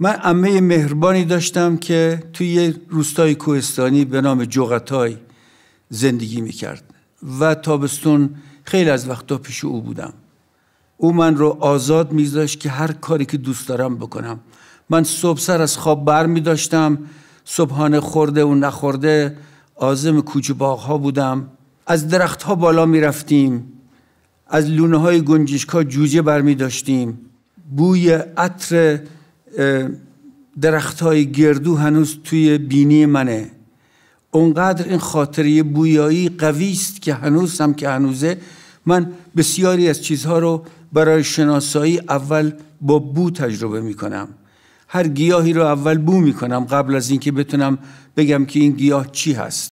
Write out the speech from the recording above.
من امه مهربانی داشتم که توی یه روستای کوهستانی به نام جغتای زندگی میکرد و تابستون خیلی از وقتا پیش او بودم او من رو آزاد میذاشت که هر کاری که دوست دارم بکنم من صبح سر از خواب بر می داشتم صبحانه خورده و نخورده آزم کوچه باغ ها بودم از درخت ها بالا می رفتیم از لونه های گنجشک ها جوجه بر می داشتیم بوی عطر درخت های گردو هنوز توی بینی منه اونقدر این خاطره بویایی قوی است که هنوز هم که هنوزه من بسیاری از چیزها رو برای شناسایی اول با بو تجربه میکنم. هر گیاهی رو اول بو میکنم قبل از اینکه بتونم بگم که این گیاه چی هست